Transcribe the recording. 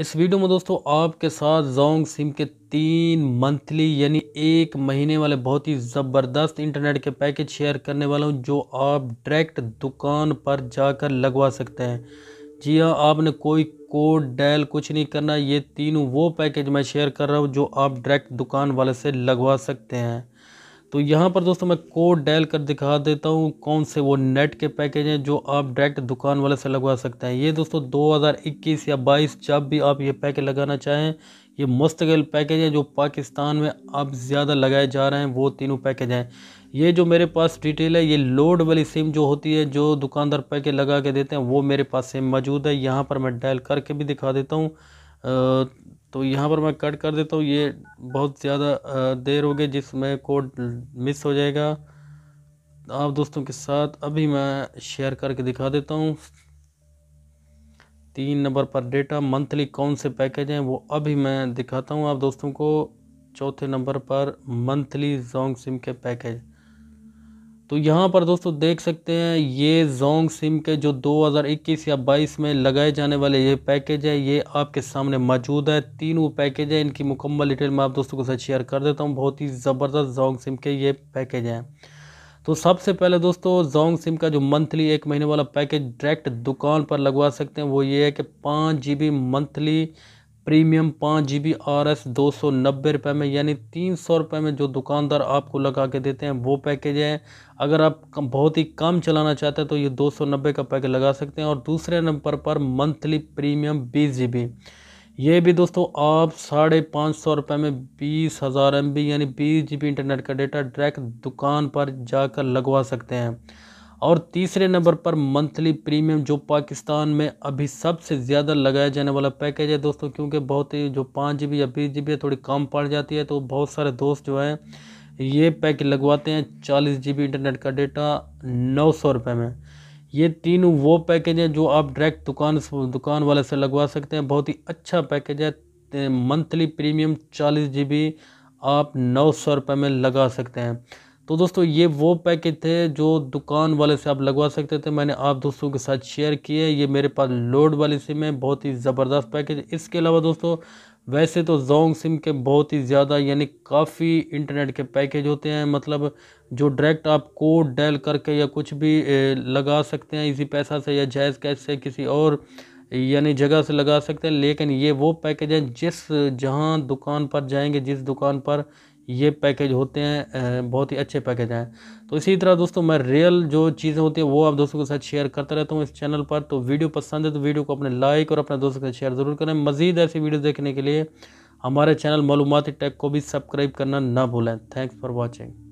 इस वीडियो में दोस्तों आपके साथ जोंग सिम के तीन मंथली यानी एक महीने वाले बहुत ही ज़बरदस्त इंटरनेट के पैकेज शेयर करने वाला हूँ जो आप डायरेक्ट दुकान पर जाकर लगवा सकते हैं जी हाँ आपने कोई कोड डैल कुछ नहीं करना ये तीनों वो पैकेज मैं शेयर कर रहा हूँ जो आप डायरेक्ट दुकान वाले से लगवा सकते हैं तो यहाँ पर दोस्तों मैं कोड डायल कर दिखा देता हूँ कौन से वो नेट के पैकेज हैं जो आप डायरेक्ट दुकान वाले से लगवा सकते हैं ये दोस्तों 2021 या 22 जब भी आप ये पैकेज लगाना चाहें ये मुस्तकिल पैकेज हैं जो पाकिस्तान में अब ज़्यादा लगाए जा रहे हैं वो तीनों पैकेज हैं ये जो मेरे पास डिटेल है ये लोड वाली सिम जो होती है जो दुकानदार पैकेज लगा के देते हैं वो मेरे पास सिम मौजूद है यहाँ पर मैं डायल करके भी दिखा देता हूँ तो यहाँ पर मैं कट कर देता हूँ ये बहुत ज़्यादा देर हो गई जिसमें कोड मिस हो जाएगा आप दोस्तों के साथ अभी मैं शेयर करके दिखा देता हूँ तीन नंबर पर डेटा मंथली कौन से पैकेज हैं वो अभी मैं दिखाता हूँ आप दोस्तों को चौथे नंबर पर मंथली जोंग सिम के पैकेज तो यहाँ पर दोस्तों देख सकते हैं ये जोंग सिम के जो 2021 या 22 में लगाए जाने वाले ये पैकेज है ये आपके सामने मौजूद है तीनों पैकेज है इनकी मुकम्मल डिटेल मैं आप दोस्तों के साथ शेयर कर देता हूँ बहुत ही ज़बरदस्त जोंग सिम के ये पैकेज हैं तो सबसे पहले दोस्तों जोंग सिम का जो मंथली एक महीने वाला पैकेज डायरेक्ट दुकान पर लगवा सकते हैं वो ये है कि पाँच जी मंथली प्रीमियम पाँच जी बी आर एस दो सौ नब्बे रुपये में यानी तीन सौ रुपये में जो दुकानदार आपको लगा के देते हैं वो पैकेज है अगर आप बहुत ही कम चलाना चाहते हैं तो ये दो सौ नब्बे का पैकेज लगा सकते हैं और दूसरे नंबर पर मंथली प्रीमियम बीस जी बी ये भी दोस्तों आप साढ़े पाँच सौ रुपये में बीस हज़ार एम बी यानी बीस जी बी इंटरनेट का डेटा डायरेक्ट दुकान पर जाकर लगवा सकते हैं और तीसरे नंबर पर मंथली प्रीमियम जो पाकिस्तान में अभी सबसे ज़्यादा लगाया जाने वाला पैकेज है दोस्तों क्योंकि बहुत ही जो पाँच जी बी या बीस जी बी थोड़ी कम पड़ जाती है तो बहुत सारे दोस्त जो हैं ये पैक लगवाते हैं चालीस जी बी इंटरनेट का डेटा नौ सौ रुपये में ये तीनों वो पैकेज हैं जो आप डायरेक्ट दुकान दुकान वाले से लगवा सकते हैं बहुत ही अच्छा पैकेज है मंथली प्रीमियम चालीस जी बी आप नौ सौ रुपये में लगा सकते हैं तो दोस्तों ये वो पैकेज थे जो दुकान वाले से आप लगवा सकते थे मैंने आप दोस्तों के साथ शेयर किए ये मेरे पास लोड वाली सिम है बहुत ही ज़बरदस्त पैकेज इसके अलावा दोस्तों वैसे तो जोंग सिम के बहुत ही ज़्यादा यानी काफ़ी इंटरनेट के पैकेज होते हैं मतलब जो डायरेक्ट आप कोड डायल करके या कुछ भी लगा सकते हैं इसी पैसा से या जायज़ कैश से किसी और यानी जगह से लगा सकते हैं लेकिन ये वो पैकेज हैं जिस जहाँ दुकान पर जाएंगे जिस दुकान पर ये पैकेज होते हैं बहुत ही अच्छे पैकेज हैं तो इसी तरह दोस्तों मैं रियल जो चीज़ें होती हैं वो आप दोस्तों के साथ शेयर करता रहता हूँ इस चैनल पर तो वीडियो पसंद है तो वीडियो को अपने लाइक और अपने दोस्तों के साथ शेयर ज़रूर करें मज़ीद ऐसी वीडियो देखने के लिए हमारे चैनल मालूमती टेक को भी सब्सक्राइब करना ना भूलें थैंक्स फॉर वॉचिंग